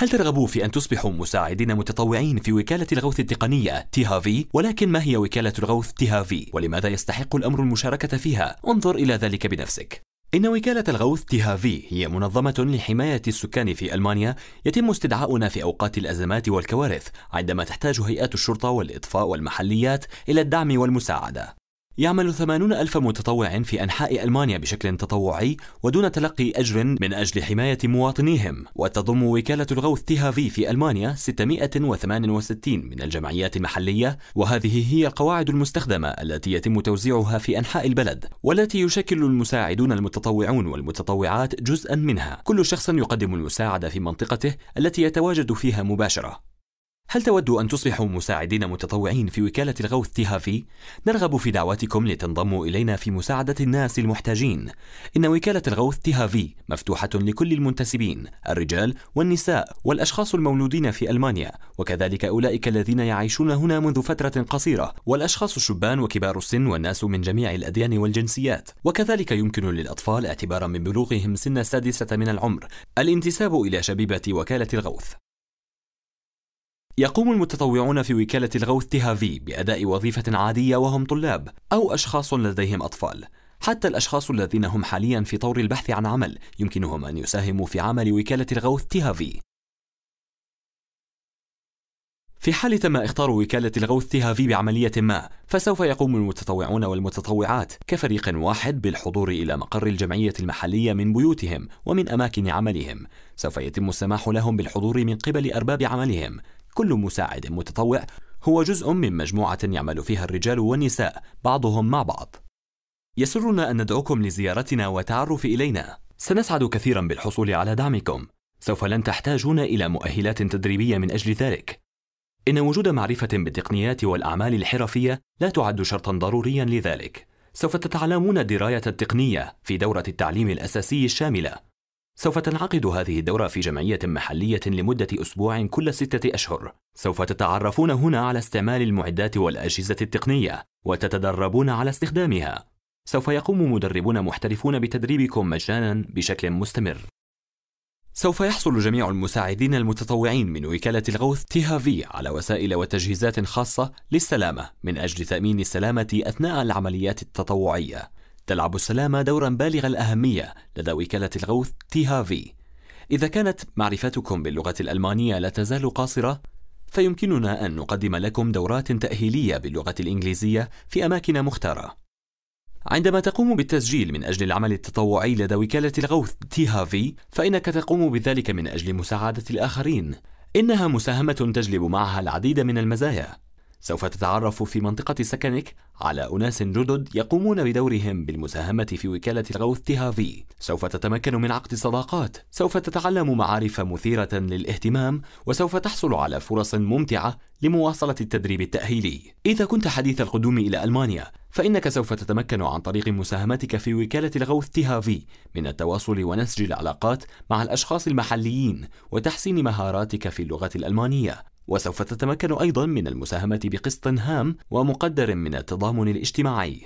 هل ترغبوا في أن تصبحوا مساعدين متطوعين في وكالة الغوث التقنية تيهافي؟ ولكن ما هي وكالة الغوث تيهافي؟ ولماذا يستحق الأمر المشاركة فيها؟ انظر إلى ذلك بنفسك. إن وكالة الغوث تيهافي هي منظمة لحماية السكان في ألمانيا يتم استدعاؤنا في أوقات الأزمات والكوارث عندما تحتاج هيئات الشرطة والإطفاء والمحليات إلى الدعم والمساعدة يعمل 80 ألف متطوع في أنحاء ألمانيا بشكل تطوعي ودون تلقي أجر من أجل حماية مواطنيهم وتضم وكالة الغوث تيهافي في ألمانيا 668 من الجمعيات المحلية وهذه هي القواعد المستخدمة التي يتم توزيعها في أنحاء البلد والتي يشكل المساعدون المتطوعون والمتطوعات جزءا منها كل شخص يقدم المساعدة في منطقته التي يتواجد فيها مباشرة هل تود أن تصبحوا مساعدين متطوعين في وكالة الغوث تيهافي؟ نرغب في دعوتكم لتنضموا إلينا في مساعدة الناس المحتاجين. إن وكالة الغوث تيهافي مفتوحة لكل المنتسبين، الرجال والنساء والأشخاص المولودين في ألمانيا، وكذلك أولئك الذين يعيشون هنا منذ فترة قصيرة، والأشخاص الشبان وكبار السن والناس من جميع الأديان والجنسيات، وكذلك يمكن للأطفال اعتبارا من بلوغهم سن السادسة من العمر الانتساب إلى شبيبة وكالة الغوث. يقوم المتطوعون في وكالة الغوث تهافي بأداء وظيفة عادية وهم طلاب أو أشخاص لديهم أطفال حتى الأشخاص الذين هم حاليا في طور البحث عن عمل يمكنهم أن يساهموا في عمل وكالة الغوث تهافي في حال تم إختار وكالة الغوث تهافي بعملية ما، فسوف يقوم المتطوعون والمتطوعات كفريق واحد بالحضور إلى مقر الجمعية المحلية من بيوتهم ومن أماكن عملهم. سوف يتم السماح لهم بالحضور من قبل أرباب عملهم، كل مساعد متطوع هو جزء من مجموعة يعمل فيها الرجال والنساء بعضهم مع بعض. يسرنا أن ندعوكم لزيارتنا والتعرف إلينا. سنسعد كثيرا بالحصول على دعمكم. سوف لن تحتاجون إلى مؤهلات تدريبية من أجل ذلك. إن وجود معرفة بالتقنيات والأعمال الحرفية لا تعد شرطا ضروريا لذلك. سوف تتعلمون دراية التقنية في دورة التعليم الأساسي الشاملة سوف تنعقد هذه الدورة في جمعية محلية لمدة أسبوع كل ستة أشهر. سوف تتعرفون هنا على استعمال المعدات والأجهزة التقنية، وتتدربون على استخدامها. سوف يقوم مدربون محترفون بتدريبكم مجانا بشكل مستمر. سوف يحصل جميع المساعدين المتطوعين من وكالة الغوث تيهافي على وسائل وتجهيزات خاصة للسلامة من أجل تأمين السلامة أثناء العمليات التطوعية. تلعب السلامة دورا بالغ الأهمية لدى وكالة الغوث هافي إذا كانت معرفتكم باللغة الألمانية لا تزال قاصرة فيمكننا أن نقدم لكم دورات تأهيلية باللغة الإنجليزية في أماكن مختارة عندما تقوم بالتسجيل من أجل العمل التطوعي لدى وكالة الغوث هافي فإنك تقوم بذلك من أجل مساعدة الآخرين إنها مساهمة تجلب معها العديد من المزايا سوف تتعرف في منطقة سكنك على أناس جدد يقومون بدورهم بالمساهمة في وكالة الغوث تيهافي سوف تتمكن من عقد صداقات سوف تتعلم معارف مثيرة للاهتمام وسوف تحصل على فرص ممتعة لمواصلة التدريب التأهيلي إذا كنت حديث القدوم إلى ألمانيا فإنك سوف تتمكن عن طريق مساهمتك في وكالة الغوث تيهافي من التواصل ونسج العلاقات مع الأشخاص المحليين وتحسين مهاراتك في اللغة الألمانية وسوف تتمكن أيضا من المساهمة بقسط هام ومقدر من التضامن الاجتماعي.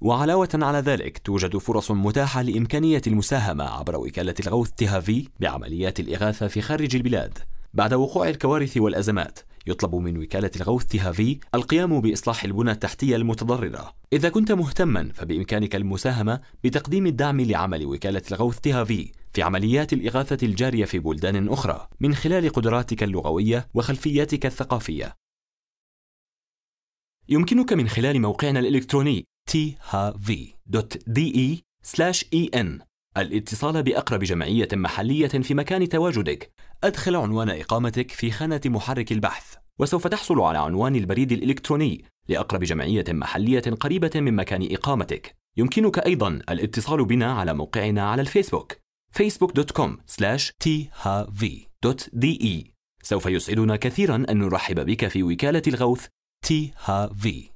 وعلاوة على ذلك توجد فرص متاحة لإمكانية المساهمة عبر وكالة الغوث تهافي بعمليات الإغاثة في خارج البلاد بعد وقوع الكوارث والأزمات يطلب من وكالة الغوث تهافي القيام بإصلاح البنى التحتية المتضررة إذا كنت مهتما فبإمكانك المساهمة بتقديم الدعم لعمل وكالة الغوث تهافي في عمليات الإغاثة الجارية في بلدان أخرى من خلال قدراتك اللغوية وخلفياتك الثقافية. يمكنك من خلال موقعنا الإلكتروني thv.de/en الاتصال بأقرب جمعية محلية في مكان تواجدك. أدخل عنوان إقامتك في خانة محرك البحث، وسوف تحصل على عنوان البريد الإلكتروني لأقرب جمعية محلية قريبة من مكان إقامتك. يمكنك أيضا الاتصال بنا على موقعنا على الفيسبوك facebook.com/thv.de سوف يسعدنا كثيرا أن نرحب بك في وكالة الغوث THV